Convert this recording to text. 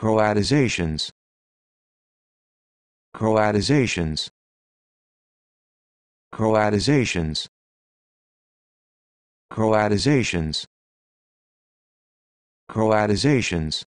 Croatizations Croatizations Croatizations Croatizations Croatizations